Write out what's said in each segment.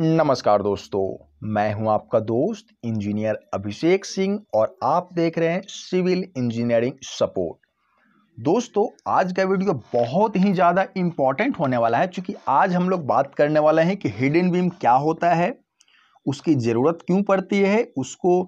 नमस्कार दोस्तों मैं हूं आपका दोस्त इंजीनियर अभिषेक सिंह और आप देख रहे हैं सिविल इंजीनियरिंग सपोर्ट दोस्तों आज का वीडियो बहुत ही ज़्यादा इम्पॉर्टेंट होने वाला है क्योंकि आज हम लोग बात करने वाले हैं कि हिडन बीम क्या होता है उसकी ज़रूरत क्यों पड़ती है उसको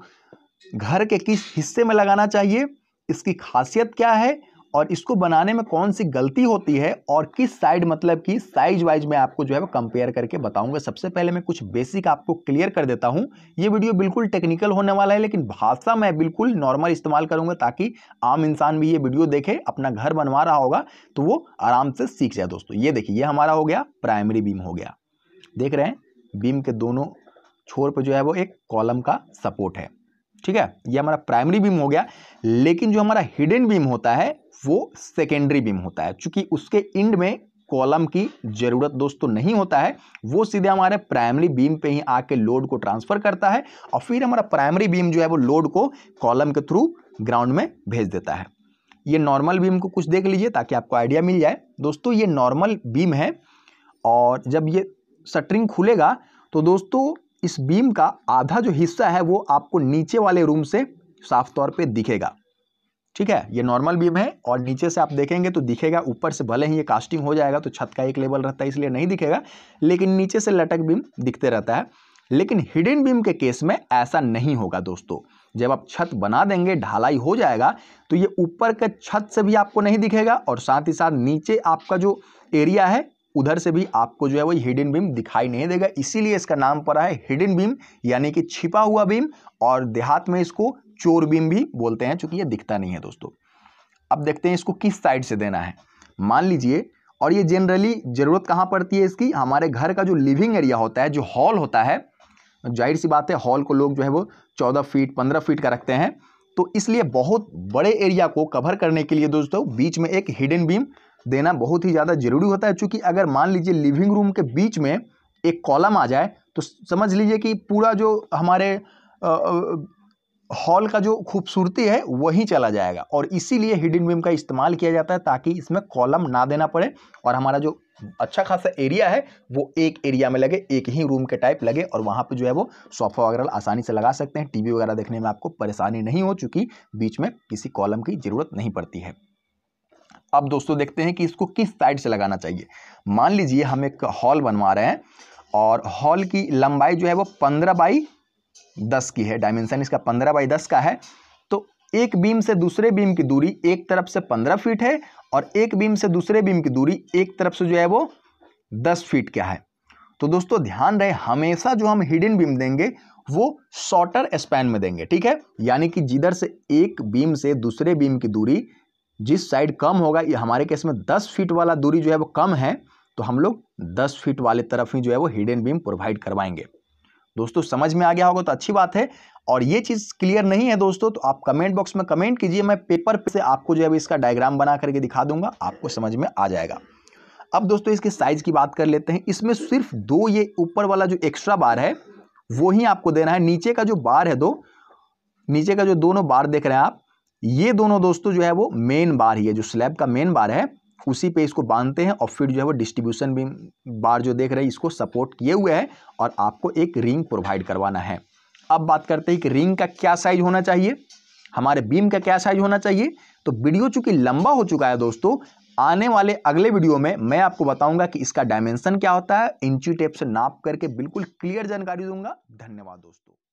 घर के किस हिस्से में लगाना चाहिए इसकी खासियत क्या है और इसको बनाने में कौन सी गलती होती है और किस साइड मतलब कि साइज वाइज में आपको जो है वो कंपेयर करके बताऊंगा सबसे पहले मैं कुछ बेसिक आपको क्लियर कर देता हूं ये वीडियो बिल्कुल टेक्निकल होने वाला है लेकिन भाषा मैं बिल्कुल नॉर्मल इस्तेमाल करूंगा ताकि आम इंसान भी ये वीडियो देखे अपना घर बनवा रहा होगा तो वो आराम से सीख जाए दोस्तों ये देखिए ये हमारा हो गया प्राइमरी बीम हो गया देख रहे हैं बीम के दोनों छोर पर जो है वो एक कॉलम का सपोर्ट है ठीक है ये हमारा प्राइमरी बीम हो गया लेकिन जो हमारा हिडन बीम होता है वो सेकेंडरी बीम होता है चूंकि उसके इंड में कॉलम की जरूरत दोस्तों नहीं होता है वो सीधे हमारे प्राइमरी बीम पे ही आके लोड को ट्रांसफर करता है और फिर हमारा प्राइमरी बीम जो है वो लोड को कॉलम के थ्रू ग्राउंड में भेज देता है ये नॉर्मल बीम को कुछ देख लीजिए ताकि आपको आइडिया मिल जाए दोस्तों ये नॉर्मल बीम है और जब ये शटरिंग खुलेगा तो दोस्तों इस बीम का आधा जो हिस्सा है वो आपको नीचे वाले रूम से साफ तौर पे दिखेगा ठीक है ये नॉर्मल बीम है और नीचे से आप देखेंगे तो दिखेगा ऊपर से भले ही ये कास्टिंग हो जाएगा तो छत का एक लेवल रहता है इसलिए नहीं दिखेगा लेकिन नीचे से लटक बीम दिखते रहता है लेकिन हिडन बीम के केस में ऐसा नहीं होगा दोस्तों जब आप छत बना देंगे ढालाई हो जाएगा तो ये ऊपर के छत से भी आपको नहीं दिखेगा और साथ ही साथ नीचे आपका जो एरिया है उधर से भी आपको जो है वो हिडन बीम दिखाई नहीं देगा इसीलिए इसका नाम पड़ा है हिडन बीम यानी कि छिपा हुआ बीम और देहात में इसको चोर बीम भी बोलते हैं चूंकि ये दिखता नहीं है दोस्तों अब देखते हैं इसको किस साइड से देना है मान लीजिए और ये जनरली ज़रूरत कहाँ पड़ती है इसकी हमारे घर का जो लिविंग एरिया होता है जो हॉल होता है जाहिर सी बात है हॉल को लोग जो है वो चौदह फीट पंद्रह फीट का रखते हैं तो इसलिए बहुत बड़े एरिया को कवर करने के लिए दोस्तों बीच में एक हिडन बीम देना बहुत ही ज़्यादा ज़रूरी होता है क्योंकि अगर मान लीजिए लिविंग रूम के बीच में एक कॉलम आ जाए तो समझ लीजिए कि पूरा जो हमारे हॉल का जो खूबसूरती है वही चला जाएगा और इसीलिए हिडन बीम का इस्तेमाल किया जाता है ताकि इसमें कॉलम ना देना पड़े और हमारा जो अच्छा खासा एरिया है वो एक एरिया में लगे एक ही रूम के टाइप लगे और वहाँ पे जो है वो सोफ़ा वगैरह आसानी से लगा सकते हैं टीवी वगैरह देखने में आपको परेशानी नहीं हो चूँकि बीच में किसी कॉलम की ज़रूरत नहीं पड़ती है अब दोस्तों देखते हैं कि इसको किस साइड से लगाना चाहिए मान लीजिए हम एक हॉल बनवा रहे हैं और हॉल की लंबाई जो है वो पंद्रह बाई दस की है डायमेंशन इसका पंद्रह बाई दस का है तो एक बीम से दूसरे बीम की दूरी एक तरफ से पंद्रह फीट है और एक बीम से दूसरे बीम की दूरी एक तरफ से जो है वो दस फीट क्या है तो दोस्तों ध्यान रहे हमेशा जो हम हिडन बीम देंगे वो शॉर्टर स्पैन में देंगे ठीक है यानी कि जिधर से एक बीम से दूसरे बीम की दूरी जिस साइड कम होगा ये हमारे केस में दस फीट वाला दूरी जो है वो कम है तो हम लोग दस फीट वाले तरफ ही जो है वो हिडन बीम प्रोवाइड करवाएंगे दोस्तों समझ में आ गया होगा तो अच्छी बात है और ये चीज़ क्लियर नहीं है दोस्तों तो आप कमेंट बॉक्स में कमेंट कीजिए मैं पेपर पे से आपको जो है इसका डायग्राम बना करके दिखा दूंगा आपको समझ में आ जाएगा अब दोस्तों इसके साइज़ की बात कर लेते हैं इसमें सिर्फ दो ये ऊपर वाला जो एक्स्ट्रा बार है वो ही आपको देना है नीचे का जो बार है दो नीचे का जो दोनों बार देख रहे हैं आप ये दोनों दोस्तों जो है वो मेन बार ही है जो स्लैब का मेन बार है उसी पे इसको बांधते हैं और फिर जो है वो डिस्ट्रीब्यूशन बीम बार जो देख रहे हैं इसको सपोर्ट किए हुए है और आपको एक रिंग प्रोवाइड करवाना है अब बात करते हैं कि रिंग का क्या साइज होना चाहिए हमारे बीम का क्या साइज होना चाहिए तो वीडियो चूंकि लंबा हो चुका है दोस्तों आने वाले अगले वीडियो में मैं आपको बताऊंगा कि इसका डायमेंशन क्या होता है इंची टेप से नाप करके बिल्कुल क्लियर जानकारी दूंगा धन्यवाद दोस्तों